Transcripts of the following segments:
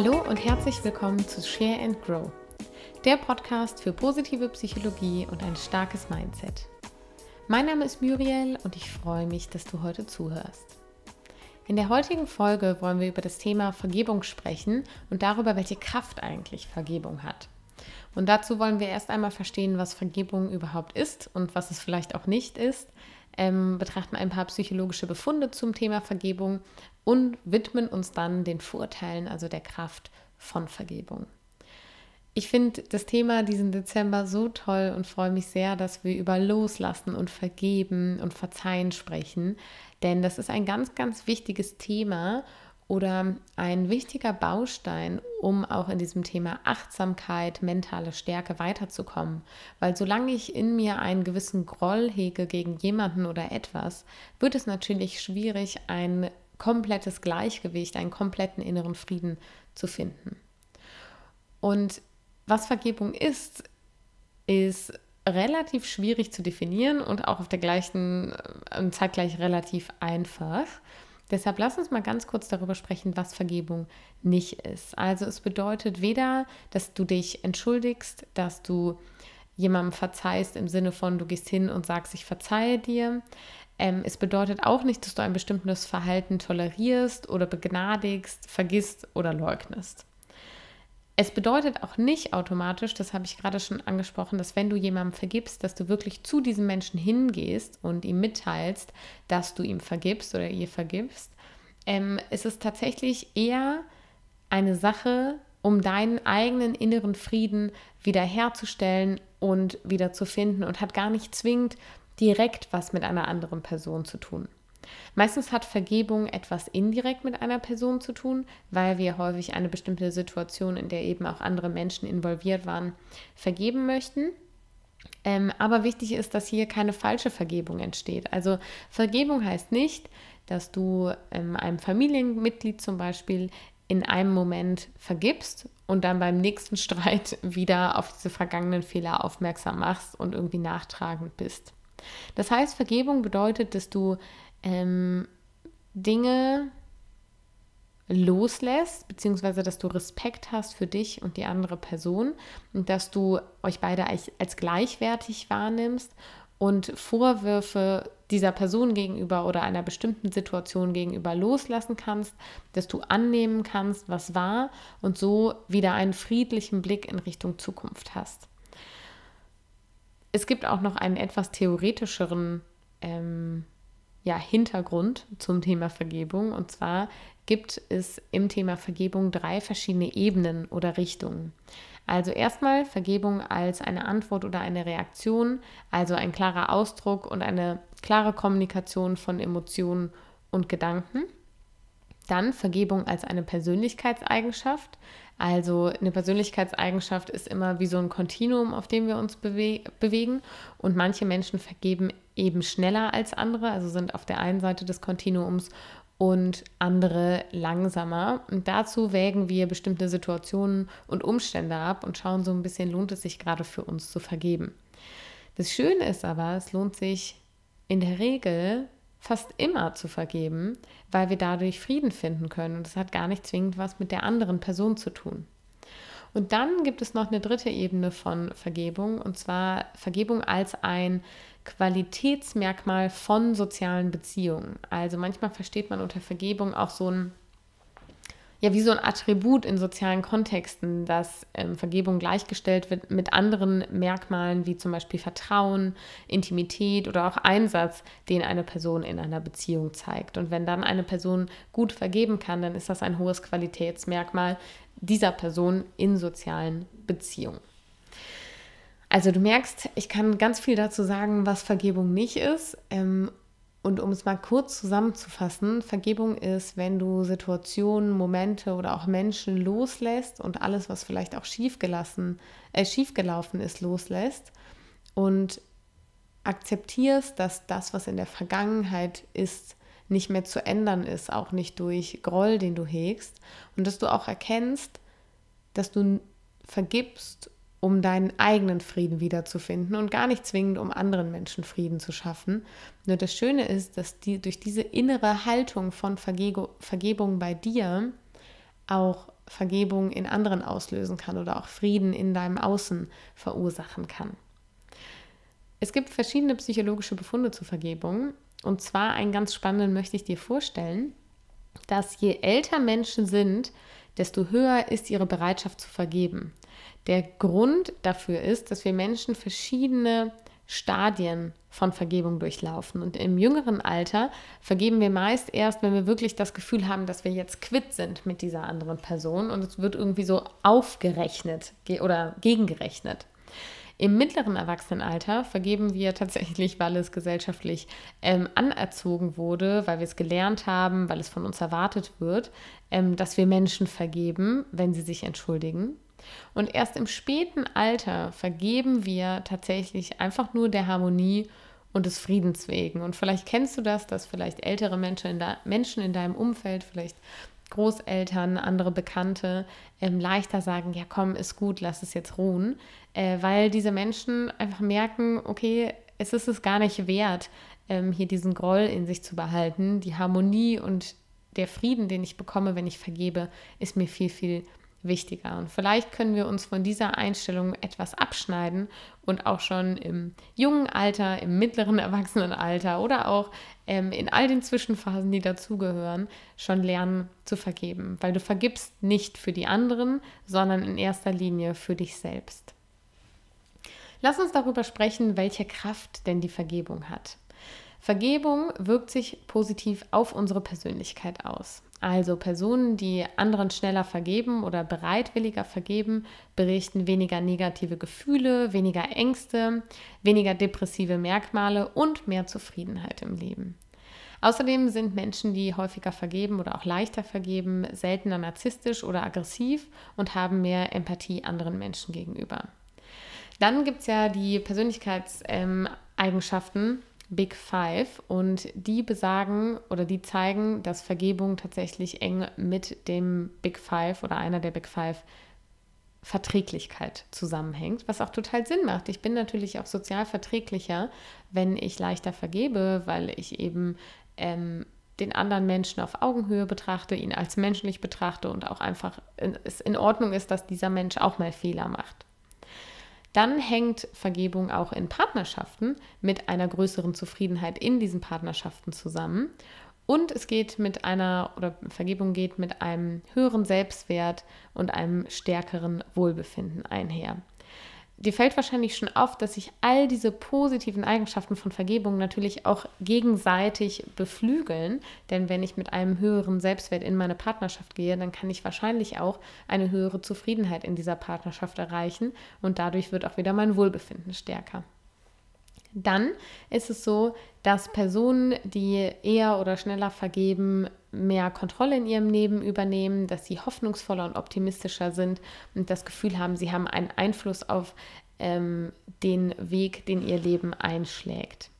Hallo und herzlich willkommen zu Share and Grow, der Podcast für positive Psychologie und ein starkes Mindset. Mein Name ist Muriel und ich freue mich, dass du heute zuhörst. In der heutigen Folge wollen wir über das Thema Vergebung sprechen und darüber, welche Kraft eigentlich Vergebung hat. Und dazu wollen wir erst einmal verstehen, was Vergebung überhaupt ist und was es vielleicht auch nicht ist, ähm, betrachten ein paar psychologische Befunde zum Thema Vergebung und widmen uns dann den Vorteilen, also der Kraft von Vergebung. Ich finde das Thema diesen Dezember so toll und freue mich sehr, dass wir über Loslassen und Vergeben und Verzeihen sprechen, denn das ist ein ganz, ganz wichtiges Thema oder ein wichtiger Baustein, um auch in diesem Thema Achtsamkeit, mentale Stärke weiterzukommen. Weil solange ich in mir einen gewissen Groll hege gegen jemanden oder etwas, wird es natürlich schwierig, ein komplettes Gleichgewicht, einen kompletten inneren Frieden zu finden. Und was Vergebung ist, ist relativ schwierig zu definieren und auch auf der gleichen und äh, zeitgleich relativ einfach. Deshalb lass uns mal ganz kurz darüber sprechen, was Vergebung nicht ist. Also es bedeutet weder, dass du dich entschuldigst, dass du jemandem verzeihst im Sinne von, du gehst hin und sagst, ich verzeihe dir. Ähm, es bedeutet auch nicht, dass du ein bestimmtes Verhalten tolerierst oder begnadigst, vergisst oder leugnest. Es bedeutet auch nicht automatisch, das habe ich gerade schon angesprochen, dass wenn du jemandem vergibst, dass du wirklich zu diesem Menschen hingehst und ihm mitteilst, dass du ihm vergibst oder ihr vergibst. Ähm, es ist tatsächlich eher eine Sache, um deinen eigenen inneren Frieden wiederherzustellen und wiederzufinden und hat gar nicht zwingend direkt was mit einer anderen Person zu tun. Meistens hat Vergebung etwas indirekt mit einer Person zu tun, weil wir häufig eine bestimmte Situation, in der eben auch andere Menschen involviert waren, vergeben möchten. Ähm, aber wichtig ist, dass hier keine falsche Vergebung entsteht. Also Vergebung heißt nicht, dass du ähm, einem Familienmitglied zum Beispiel in einem Moment vergibst und dann beim nächsten Streit wieder auf diese vergangenen Fehler aufmerksam machst und irgendwie nachtragend bist. Das heißt, Vergebung bedeutet, dass du ähm, Dinge loslässt, beziehungsweise dass du Respekt hast für dich und die andere Person und dass du euch beide als gleichwertig wahrnimmst und Vorwürfe dieser Person gegenüber oder einer bestimmten Situation gegenüber loslassen kannst, dass du annehmen kannst, was war und so wieder einen friedlichen Blick in Richtung Zukunft hast. Es gibt auch noch einen etwas theoretischeren ähm, ja, Hintergrund zum Thema Vergebung. Und zwar gibt es im Thema Vergebung drei verschiedene Ebenen oder Richtungen. Also erstmal Vergebung als eine Antwort oder eine Reaktion, also ein klarer Ausdruck und eine klare Kommunikation von Emotionen und Gedanken. Dann Vergebung als eine Persönlichkeitseigenschaft. Also eine Persönlichkeitseigenschaft ist immer wie so ein Kontinuum, auf dem wir uns bewe bewegen. Und manche Menschen vergeben eben schneller als andere, also sind auf der einen Seite des Kontinuums und andere langsamer. Und dazu wägen wir bestimmte Situationen und Umstände ab und schauen so ein bisschen, lohnt es sich gerade für uns zu vergeben. Das Schöne ist aber, es lohnt sich in der Regel fast immer zu vergeben, weil wir dadurch Frieden finden können. Und das hat gar nicht zwingend was mit der anderen Person zu tun. Und dann gibt es noch eine dritte Ebene von Vergebung, und zwar Vergebung als ein Qualitätsmerkmal von sozialen Beziehungen. Also manchmal versteht man unter Vergebung auch so ein, ja, wie so ein Attribut in sozialen Kontexten, dass ähm, Vergebung gleichgestellt wird mit anderen Merkmalen wie zum Beispiel Vertrauen, Intimität oder auch Einsatz, den eine Person in einer Beziehung zeigt. Und wenn dann eine Person gut vergeben kann, dann ist das ein hohes Qualitätsmerkmal dieser Person in sozialen Beziehungen. Also du merkst, ich kann ganz viel dazu sagen, was Vergebung nicht ist. Ähm, und um es mal kurz zusammenzufassen, Vergebung ist, wenn du Situationen, Momente oder auch Menschen loslässt und alles, was vielleicht auch schiefgelassen, äh, schiefgelaufen ist, loslässt und akzeptierst, dass das, was in der Vergangenheit ist, nicht mehr zu ändern ist, auch nicht durch Groll, den du hegst. Und dass du auch erkennst, dass du vergibst um deinen eigenen Frieden wiederzufinden und gar nicht zwingend, um anderen Menschen Frieden zu schaffen. Nur das Schöne ist, dass die, durch diese innere Haltung von Verge Vergebung bei dir auch Vergebung in anderen auslösen kann oder auch Frieden in deinem Außen verursachen kann. Es gibt verschiedene psychologische Befunde zur Vergebung und zwar einen ganz spannenden möchte ich dir vorstellen, dass je älter Menschen sind, desto höher ist ihre Bereitschaft zu vergeben. Der Grund dafür ist, dass wir Menschen verschiedene Stadien von Vergebung durchlaufen. Und im jüngeren Alter vergeben wir meist erst, wenn wir wirklich das Gefühl haben, dass wir jetzt quitt sind mit dieser anderen Person und es wird irgendwie so aufgerechnet oder gegengerechnet. Im mittleren Erwachsenenalter vergeben wir tatsächlich, weil es gesellschaftlich ähm, anerzogen wurde, weil wir es gelernt haben, weil es von uns erwartet wird, ähm, dass wir Menschen vergeben, wenn sie sich entschuldigen, und erst im späten Alter vergeben wir tatsächlich einfach nur der Harmonie und des Friedens wegen. Und vielleicht kennst du das, dass vielleicht ältere Menschen in, Menschen in deinem Umfeld, vielleicht Großeltern, andere Bekannte ähm, leichter sagen, ja komm, ist gut, lass es jetzt ruhen, äh, weil diese Menschen einfach merken, okay, es ist es gar nicht wert, ähm, hier diesen Groll in sich zu behalten. Die Harmonie und der Frieden, den ich bekomme, wenn ich vergebe, ist mir viel, viel wichtiger. Und vielleicht können wir uns von dieser Einstellung etwas abschneiden und auch schon im jungen Alter, im mittleren Erwachsenenalter oder auch ähm, in all den Zwischenphasen, die dazugehören, schon lernen zu vergeben. Weil du vergibst nicht für die anderen, sondern in erster Linie für dich selbst. Lass uns darüber sprechen, welche Kraft denn die Vergebung hat. Vergebung wirkt sich positiv auf unsere Persönlichkeit aus. Also Personen, die anderen schneller vergeben oder bereitwilliger vergeben, berichten weniger negative Gefühle, weniger Ängste, weniger depressive Merkmale und mehr Zufriedenheit im Leben. Außerdem sind Menschen, die häufiger vergeben oder auch leichter vergeben, seltener narzisstisch oder aggressiv und haben mehr Empathie anderen Menschen gegenüber. Dann gibt es ja die Persönlichkeitseigenschaften, ähm, Big Five und die besagen oder die zeigen, dass Vergebung tatsächlich eng mit dem Big Five oder einer der Big Five Verträglichkeit zusammenhängt, was auch total Sinn macht. Ich bin natürlich auch sozial verträglicher, wenn ich leichter vergebe, weil ich eben ähm, den anderen Menschen auf Augenhöhe betrachte, ihn als menschlich betrachte und auch einfach äh, es in Ordnung ist, dass dieser Mensch auch mal Fehler macht dann hängt Vergebung auch in Partnerschaften mit einer größeren Zufriedenheit in diesen Partnerschaften zusammen. Und es geht mit einer, oder Vergebung geht mit einem höheren Selbstwert und einem stärkeren Wohlbefinden einher dir fällt wahrscheinlich schon auf, dass sich all diese positiven Eigenschaften von Vergebung natürlich auch gegenseitig beflügeln. Denn wenn ich mit einem höheren Selbstwert in meine Partnerschaft gehe, dann kann ich wahrscheinlich auch eine höhere Zufriedenheit in dieser Partnerschaft erreichen und dadurch wird auch wieder mein Wohlbefinden stärker. Dann ist es so, dass Personen, die eher oder schneller vergeben, mehr Kontrolle in ihrem Leben übernehmen, dass sie hoffnungsvoller und optimistischer sind und das Gefühl haben, sie haben einen Einfluss auf ähm, den Weg, den ihr Leben einschlägt.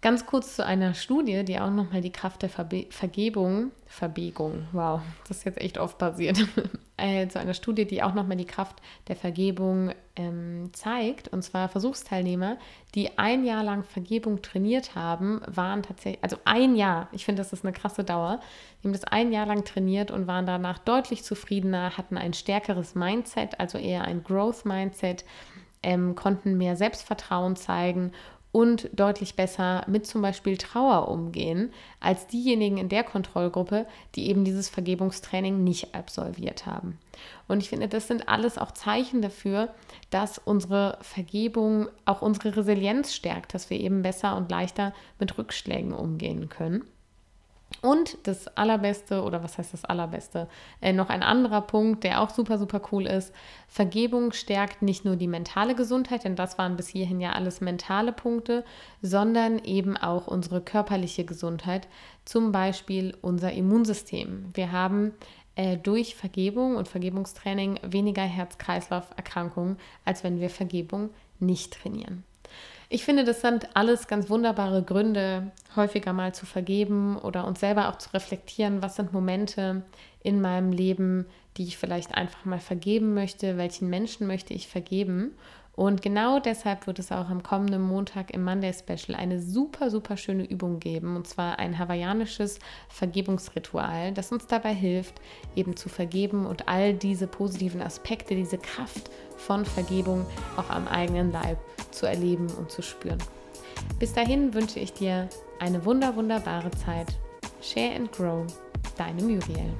Ganz kurz zu einer Studie, die auch nochmal die Kraft der Verbe Vergebung, Verbiegung, wow, das ist jetzt echt oft passiert, äh, zu einer Studie, die auch nochmal die Kraft der Vergebung ähm, zeigt. Und zwar Versuchsteilnehmer, die ein Jahr lang Vergebung trainiert haben, waren tatsächlich, also ein Jahr, ich finde, das ist eine krasse Dauer, die haben das ein Jahr lang trainiert und waren danach deutlich zufriedener, hatten ein stärkeres Mindset, also eher ein Growth-Mindset, ähm, konnten mehr Selbstvertrauen zeigen und deutlich besser mit zum Beispiel Trauer umgehen als diejenigen in der Kontrollgruppe, die eben dieses Vergebungstraining nicht absolviert haben. Und ich finde, das sind alles auch Zeichen dafür, dass unsere Vergebung auch unsere Resilienz stärkt, dass wir eben besser und leichter mit Rückschlägen umgehen können. Und das Allerbeste, oder was heißt das Allerbeste? Äh, noch ein anderer Punkt, der auch super, super cool ist. Vergebung stärkt nicht nur die mentale Gesundheit, denn das waren bis hierhin ja alles mentale Punkte, sondern eben auch unsere körperliche Gesundheit, zum Beispiel unser Immunsystem. Wir haben äh, durch Vergebung und Vergebungstraining weniger Herz-Kreislauf-Erkrankungen, als wenn wir Vergebung nicht trainieren. Ich finde, das sind alles ganz wunderbare Gründe, häufiger mal zu vergeben oder uns selber auch zu reflektieren, was sind Momente in meinem Leben, die ich vielleicht einfach mal vergeben möchte, welchen Menschen möchte ich vergeben und genau deshalb wird es auch am kommenden Montag im Monday Special eine super, super schöne Übung geben. Und zwar ein hawaiianisches Vergebungsritual, das uns dabei hilft, eben zu vergeben und all diese positiven Aspekte, diese Kraft von Vergebung auch am eigenen Leib zu erleben und zu spüren. Bis dahin wünsche ich dir eine wunder, wunderbare Zeit. Share and grow. Deine Muriel.